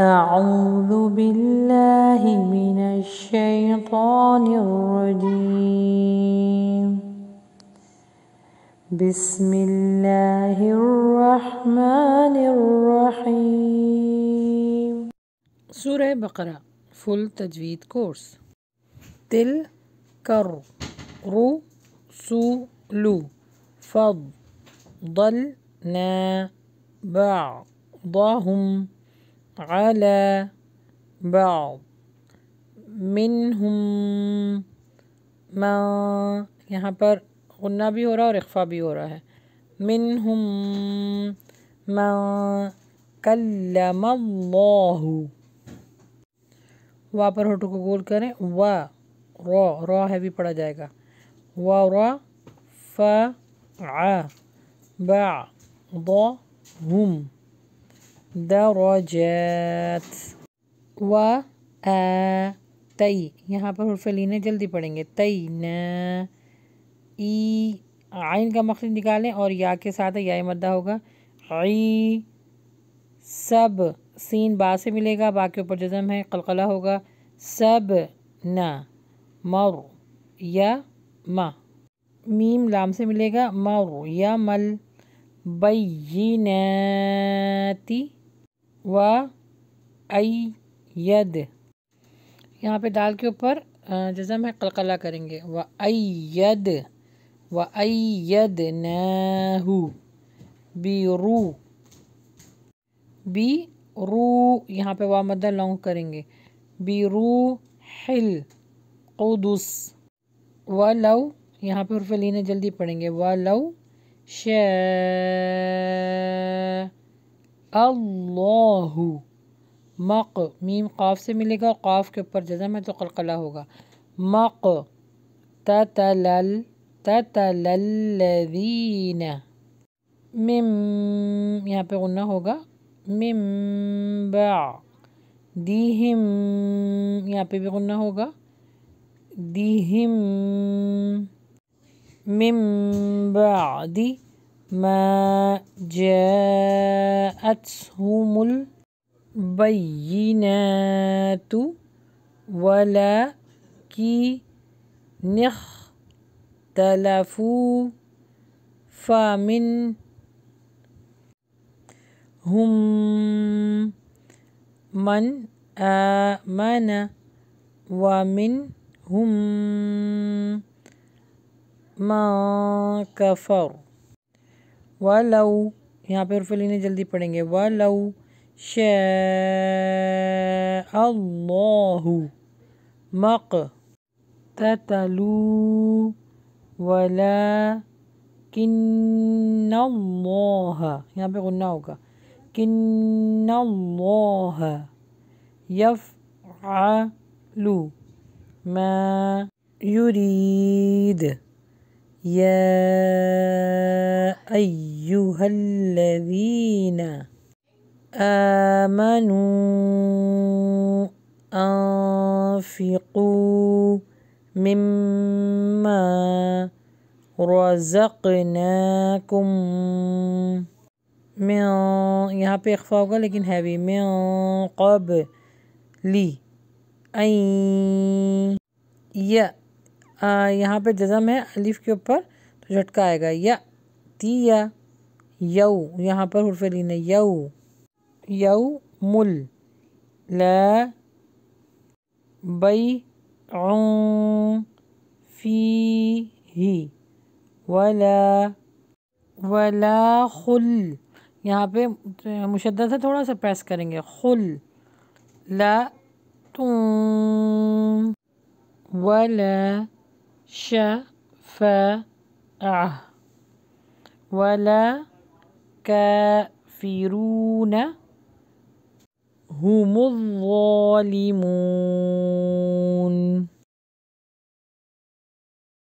أعوذ بالله من الشيطان الرجيم بسم الله الرحمن الرحيم سورة بقرة فل تجويد كورس تل كر رو سو لو فض بع بعضهم علی بعض منهم ما یہاں پر غنہ بھی ہو رہا اور اخفہ بھی ہو رہا ہے ما کلم اللہ وہاں پر ہوٹو کو گول کریں و را ہے بھی پڑھا جائے گا و روم درجات و و تئی یہاں پر حرف لینے جلدی پڑھیں گے تئی ن ای آئین کا مخرج نکالیں اور یا کے ساتھ یا مدہ ہوگا عی سب سین با سے ملے گا باقی اوپر جزم ہے قلقلہ ہوگا سب مر یا ما میم لام سے ملے گا مر یا مل بینتی و اید یہاں پہ دال کے اوپر جزم ہے قلقلہ کریں گے و اید و اید نہو بی رو بی رو یہاں پہ و مدہ لونگ کریں گے بی رو حل قدس و لو یہاں پہ حرف لینے جلدی پڑھیں گے و لو ش اللہ مق میم قاف سے ملے گا اور قاف کے اوپر جزم ہے تو قلقلہ ہوگا مق تتلل تتللذین مم یہاں پہ غنہ ہوگا ممبا دیہم یہاں پہ بھی غنہ ہوگا دیم ممبا دی جاءتهم البينات ولا كي نختلفوا فمن هم من آمن ومن هم من كفر ولو یہاں پہ حرف لینے جلدی پڑھیں گے وَلَوْ شَاءَ اللَّهُ مَقْ تَتَلُو وَلَا كِنَّ اللَّهَ یہاں پہ غنہ ہوگا كِنَّ اللَّهَ يَفْعَلُ مَا يُرِيدُ يا أيها الذين آمنوا أنفقوا مما رزقناكم من यहाँ पे इख्फा هذه من قبل में कब ली یہاں پہ جزم ہے الف کے اوپر تو جھٹکا آئے گا یا تی یا یو یہاں پر حرف لین ہے یو یو مل لا خل یہاں پہ مشدد ہے تھوڑا سا پریس کریں گے خل لا تم ولا شفاعة ولا كافرون هم الظالمون